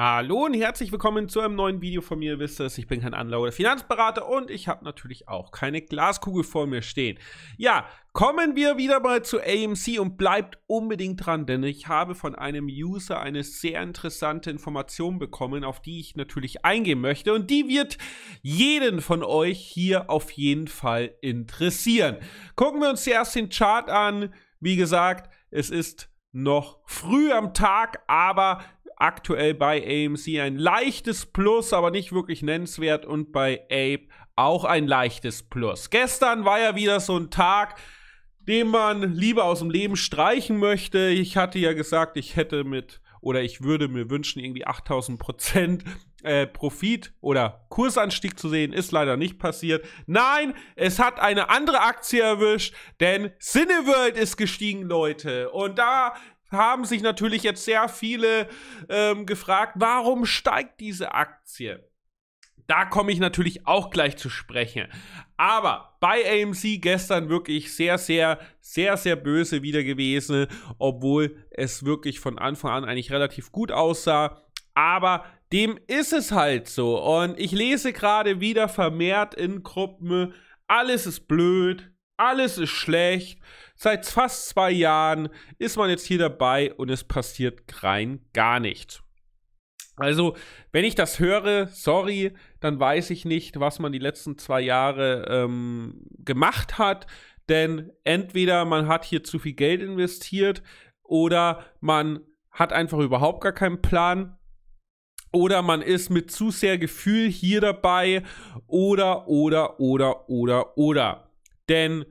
Hallo und herzlich willkommen zu einem neuen Video von mir. Ihr wisst es, ich bin kein Anlager oder Finanzberater und ich habe natürlich auch keine Glaskugel vor mir stehen. Ja, kommen wir wieder mal zu AMC und bleibt unbedingt dran, denn ich habe von einem User eine sehr interessante Information bekommen, auf die ich natürlich eingehen möchte und die wird jeden von euch hier auf jeden Fall interessieren. Gucken wir uns zuerst den Chart an. Wie gesagt, es ist noch früh am Tag, aber aktuell bei AMC ein leichtes Plus, aber nicht wirklich nennenswert und bei Ape auch ein leichtes Plus. Gestern war ja wieder so ein Tag, den man lieber aus dem Leben streichen möchte. Ich hatte ja gesagt, ich hätte mit oder ich würde mir wünschen, irgendwie 8000 Prozent äh, Profit oder Kursanstieg zu sehen, ist leider nicht passiert. Nein, es hat eine andere Aktie erwischt, denn Cineworld ist gestiegen, Leute. Und da haben sich natürlich jetzt sehr viele ähm, gefragt, warum steigt diese Aktie? Da komme ich natürlich auch gleich zu sprechen. Aber bei AMC gestern wirklich sehr, sehr, sehr, sehr böse wieder gewesen, obwohl es wirklich von Anfang an eigentlich relativ gut aussah. Aber dem ist es halt so. Und ich lese gerade wieder vermehrt in Gruppen, alles ist blöd, alles ist schlecht, Seit fast zwei Jahren ist man jetzt hier dabei und es passiert rein gar nichts. Also, wenn ich das höre, sorry, dann weiß ich nicht, was man die letzten zwei Jahre ähm, gemacht hat. Denn entweder man hat hier zu viel Geld investiert oder man hat einfach überhaupt gar keinen Plan oder man ist mit zu sehr Gefühl hier dabei oder, oder, oder, oder, oder. Denn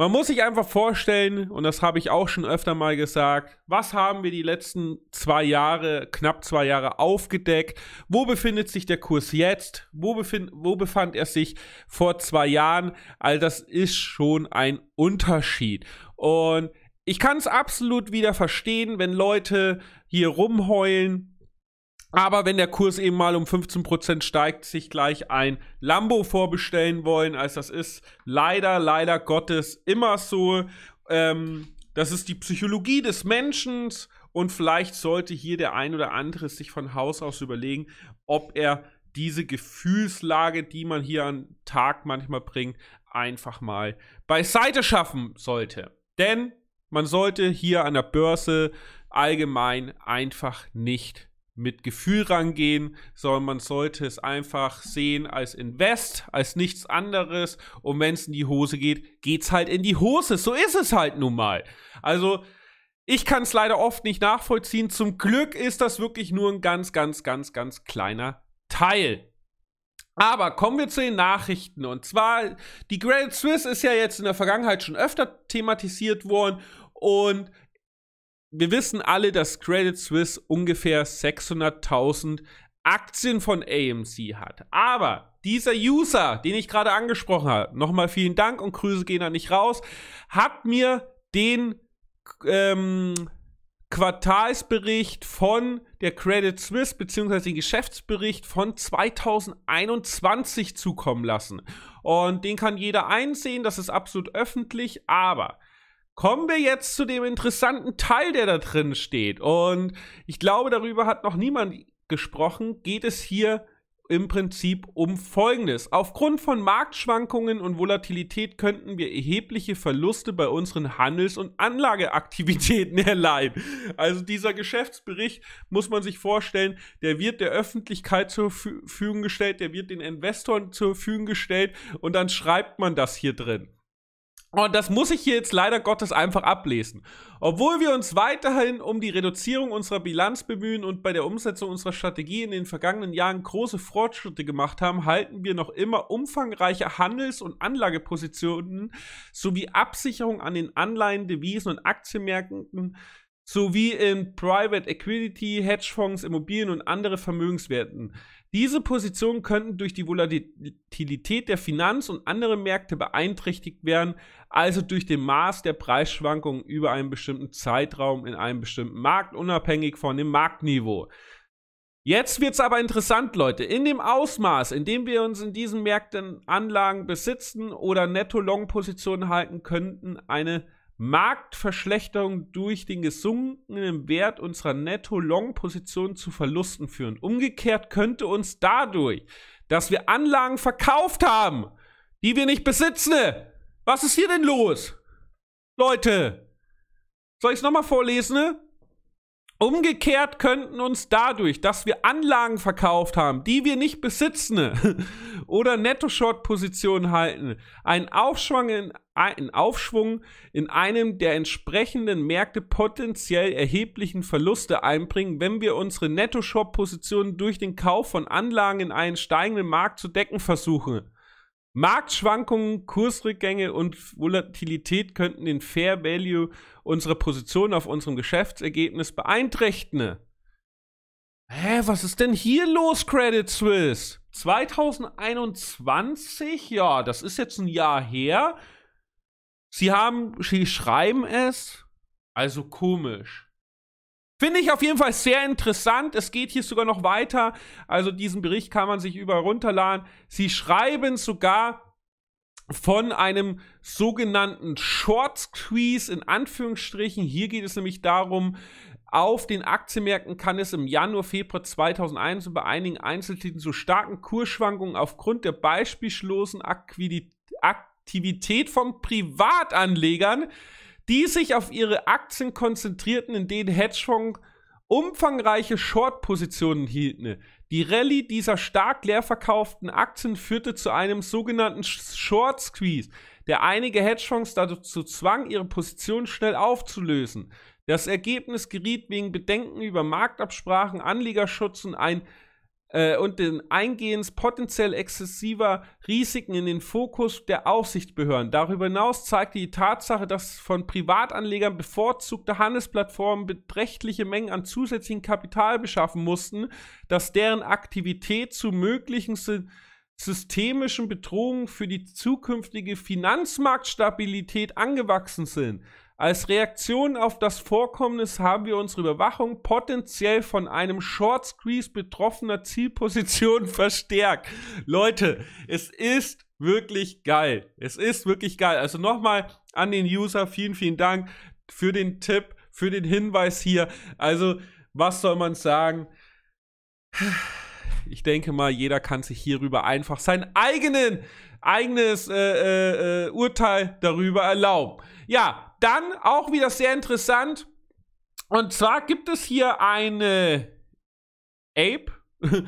man muss sich einfach vorstellen, und das habe ich auch schon öfter mal gesagt, was haben wir die letzten zwei Jahre, knapp zwei Jahre aufgedeckt? Wo befindet sich der Kurs jetzt? Wo, befind, wo befand er sich vor zwei Jahren? All das ist schon ein Unterschied. Und ich kann es absolut wieder verstehen, wenn Leute hier rumheulen, aber wenn der Kurs eben mal um 15% steigt, sich gleich ein Lambo vorbestellen wollen, Also das ist leider, leider Gottes immer so. Ähm, das ist die Psychologie des Menschen und vielleicht sollte hier der ein oder andere sich von Haus aus überlegen, ob er diese Gefühlslage, die man hier an Tag manchmal bringt, einfach mal beiseite schaffen sollte. Denn man sollte hier an der Börse allgemein einfach nicht mit Gefühl rangehen, sondern man sollte es einfach sehen als Invest, als nichts anderes. Und wenn es in die Hose geht, geht es halt in die Hose. So ist es halt nun mal. Also ich kann es leider oft nicht nachvollziehen. Zum Glück ist das wirklich nur ein ganz, ganz, ganz, ganz kleiner Teil. Aber kommen wir zu den Nachrichten. Und zwar, die Credit Swiss ist ja jetzt in der Vergangenheit schon öfter thematisiert worden. Und wir wissen alle, dass Credit Suisse ungefähr 600.000 Aktien von AMC hat. Aber dieser User, den ich gerade angesprochen habe, nochmal vielen Dank und Grüße gehen da nicht raus, hat mir den ähm, Quartalsbericht von der Credit Suisse bzw. den Geschäftsbericht von 2021 zukommen lassen. Und den kann jeder einsehen, das ist absolut öffentlich, aber kommen wir jetzt zu dem interessanten Teil, der da drin steht. Und ich glaube, darüber hat noch niemand gesprochen. Geht es hier im Prinzip um Folgendes. Aufgrund von Marktschwankungen und Volatilität könnten wir erhebliche Verluste bei unseren Handels- und Anlageaktivitäten erleiden. Also dieser Geschäftsbericht muss man sich vorstellen, der wird der Öffentlichkeit zur Verfügung gestellt, der wird den Investoren zur Verfügung gestellt und dann schreibt man das hier drin. Und das muss ich hier jetzt leider Gottes einfach ablesen. Obwohl wir uns weiterhin um die Reduzierung unserer Bilanz bemühen und bei der Umsetzung unserer Strategie in den vergangenen Jahren große Fortschritte gemacht haben, halten wir noch immer umfangreiche Handels- und Anlagepositionen sowie Absicherung an den Anleihen, Devisen und Aktienmärkten sowie in Private Equity, Hedgefonds, Immobilien und andere Vermögenswerten. Diese Positionen könnten durch die Volatilität der Finanz- und andere Märkte beeinträchtigt werden, also durch den Maß der Preisschwankungen über einen bestimmten Zeitraum in einem bestimmten Markt, unabhängig von dem Marktniveau. Jetzt wird es aber interessant, Leute. In dem Ausmaß, in dem wir uns in diesen Märkten Anlagen besitzen oder Netto-Long-Positionen halten, könnten eine Marktverschlechterung durch den gesunkenen Wert unserer Netto-Long-Position zu Verlusten führen. Umgekehrt könnte uns dadurch, dass wir Anlagen verkauft haben, die wir nicht besitzen. Was ist hier denn los? Leute, soll ich es nochmal vorlesen? Umgekehrt könnten uns dadurch, dass wir Anlagen verkauft haben, die wir nicht besitzen oder Netto-Short-Positionen halten, ein Aufschwung, in, ein Aufschwung in einem der entsprechenden Märkte potenziell erheblichen Verluste einbringen, wenn wir unsere Netto-Short-Positionen durch den Kauf von Anlagen in einen steigenden Markt zu decken versuchen. Marktschwankungen, Kursrückgänge und Volatilität könnten den Fair Value unserer Position auf unserem Geschäftsergebnis beeinträchtigen. Hä, was ist denn hier los, Credit Suisse? 2021? Ja, das ist jetzt ein Jahr her. Sie haben, sie schreiben es. Also komisch. Finde ich auf jeden Fall sehr interessant. Es geht hier sogar noch weiter. Also diesen Bericht kann man sich überall runterladen. Sie schreiben sogar von einem sogenannten Short Squeeze in Anführungsstrichen. Hier geht es nämlich darum, auf den Aktienmärkten kann es im Januar, Februar 2001 und bei einigen Einzeltiteln zu starken Kursschwankungen aufgrund der beispiellosen Aktivität von Privatanlegern die sich auf ihre Aktien konzentrierten, in denen Hedgefonds umfangreiche Short-Positionen hielten. Die Rallye dieser stark leer verkauften Aktien führte zu einem sogenannten Short Squeeze, der einige Hedgefonds dazu zwang, ihre Position schnell aufzulösen. Das Ergebnis geriet wegen Bedenken über Marktabsprachen, Anlegerschutz und ein äh, und den Eingehens potenziell exzessiver Risiken in den Fokus der Aufsichtsbehörden. Darüber hinaus zeigte die Tatsache, dass von Privatanlegern bevorzugte Handelsplattformen beträchtliche Mengen an zusätzlichem Kapital beschaffen mussten, dass deren Aktivität zu möglichen systemischen Bedrohungen für die zukünftige Finanzmarktstabilität angewachsen sind. Als Reaktion auf das Vorkommnis haben wir unsere Überwachung potenziell von einem Short Squeeze betroffener Zielposition verstärkt. Leute, es ist wirklich geil. Es ist wirklich geil. Also nochmal an den User, vielen, vielen Dank für den Tipp, für den Hinweis hier. Also, was soll man sagen? ich denke mal, jeder kann sich hierüber einfach sein eigenen, eigenes äh, äh, äh, Urteil darüber erlauben. Ja, dann auch wieder sehr interessant. Und zwar gibt es hier eine Ape.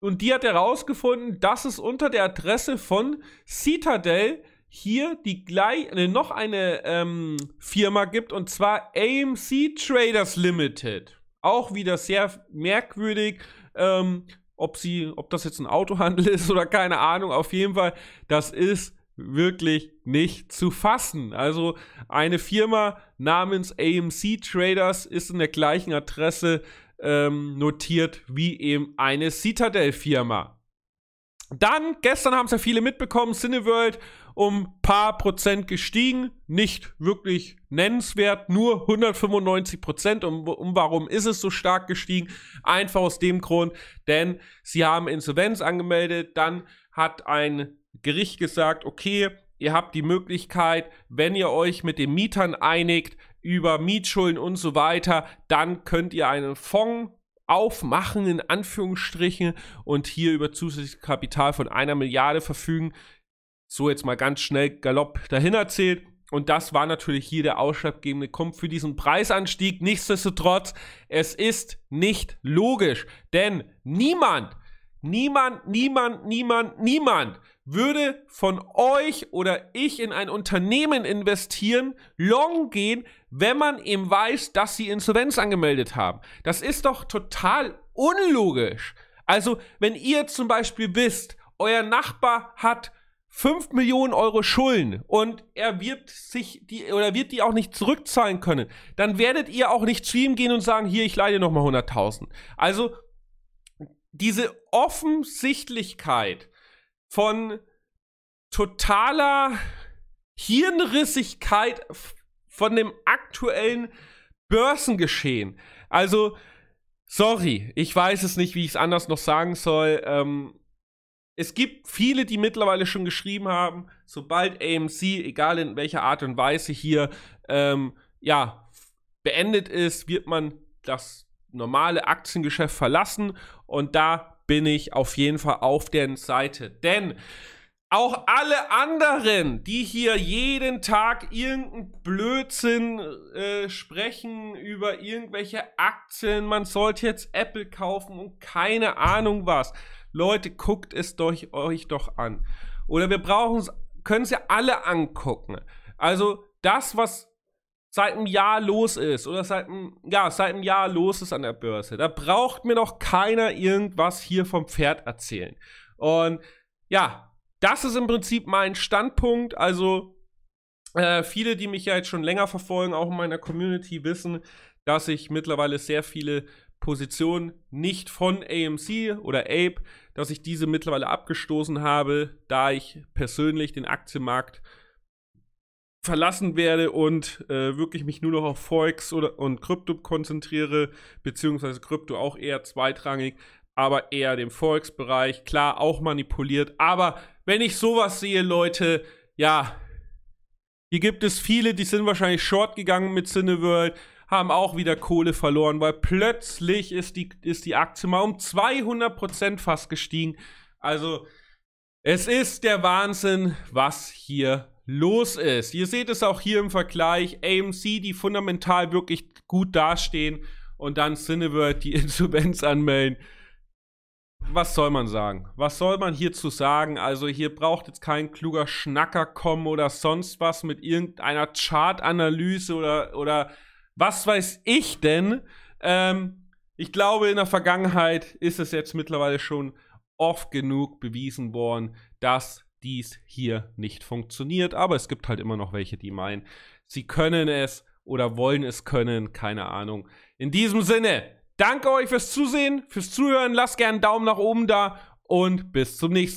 Und die hat herausgefunden, dass es unter der Adresse von Citadel hier die gleich, ne, noch eine ähm, Firma gibt und zwar AMC Traders Limited. Auch wieder sehr merkwürdig. Ähm, ob sie, ob das jetzt ein Autohandel ist oder keine Ahnung, auf jeden Fall, das ist wirklich nicht zu fassen. Also eine Firma namens AMC Traders ist in der gleichen Adresse ähm, notiert wie eben eine Citadel-Firma. Dann, gestern haben es ja viele mitbekommen, Cineworld um ein paar Prozent gestiegen. Nicht wirklich nennenswert, nur 195 Prozent. Und um warum ist es so stark gestiegen? Einfach aus dem Grund, denn sie haben Insolvenz angemeldet. Dann hat ein Gericht gesagt, okay, ihr habt die Möglichkeit, wenn ihr euch mit den Mietern einigt, über Mietschulden und so weiter, dann könnt ihr einen Fonds aufmachen, in Anführungsstrichen, und hier über zusätzliches Kapital von einer Milliarde verfügen. So jetzt mal ganz schnell galopp dahin erzählt. Und das war natürlich hier der ausschlaggebende Kommt für diesen Preisanstieg. Nichtsdestotrotz, es ist nicht logisch, denn niemand, niemand, niemand, niemand, niemand würde von euch oder ich in ein Unternehmen investieren, long gehen, wenn man eben weiß, dass sie Insolvenz angemeldet haben. Das ist doch total unlogisch. Also, wenn ihr zum Beispiel wisst, euer Nachbar hat 5 Millionen Euro Schulden und er wird sich die oder wird die auch nicht zurückzahlen können, dann werdet ihr auch nicht zu ihm gehen und sagen, hier, ich leide nochmal 100.000. Also, diese Offensichtlichkeit, von totaler Hirnrissigkeit von dem aktuellen Börsengeschehen. Also, sorry, ich weiß es nicht, wie ich es anders noch sagen soll. Ähm, es gibt viele, die mittlerweile schon geschrieben haben, sobald AMC, egal in welcher Art und Weise hier, ähm, ja, beendet ist, wird man das normale Aktiengeschäft verlassen und da bin ich auf jeden Fall auf deren Seite. Denn auch alle anderen, die hier jeden Tag irgendeinen Blödsinn äh, sprechen über irgendwelche Aktien, man sollte jetzt Apple kaufen und keine Ahnung was. Leute, guckt es durch euch doch an. Oder wir brauchen es, können es ja alle angucken. Also das, was seit einem Jahr los ist oder seit einem, ja, seit einem Jahr los ist an der Börse. Da braucht mir doch keiner irgendwas hier vom Pferd erzählen. Und ja, das ist im Prinzip mein Standpunkt. Also äh, viele, die mich ja jetzt schon länger verfolgen, auch in meiner Community, wissen, dass ich mittlerweile sehr viele Positionen nicht von AMC oder Ape, dass ich diese mittlerweile abgestoßen habe, da ich persönlich den Aktienmarkt verlassen werde und äh, wirklich mich nur noch auf Forex oder, und Krypto konzentriere, beziehungsweise Krypto auch eher zweitrangig, aber eher dem Forex-Bereich, klar auch manipuliert. Aber wenn ich sowas sehe, Leute, ja, hier gibt es viele, die sind wahrscheinlich short gegangen mit Cineworld, haben auch wieder Kohle verloren, weil plötzlich ist die, ist die Aktie mal um 200% fast gestiegen. Also, es ist der Wahnsinn, was hier los ist. Ihr seht es auch hier im Vergleich. AMC, die fundamental wirklich gut dastehen und dann Cineworld, die Insolvenz anmelden. Was soll man sagen? Was soll man hierzu sagen? Also hier braucht jetzt kein kluger Schnacker kommen oder sonst was mit irgendeiner Chartanalyse oder, oder was weiß ich denn. Ähm, ich glaube, in der Vergangenheit ist es jetzt mittlerweile schon oft genug bewiesen worden, dass dies hier nicht funktioniert. Aber es gibt halt immer noch welche, die meinen, sie können es oder wollen es können. Keine Ahnung. In diesem Sinne, danke euch fürs Zusehen, fürs Zuhören. Lasst gerne einen Daumen nach oben da und bis zum nächsten Mal.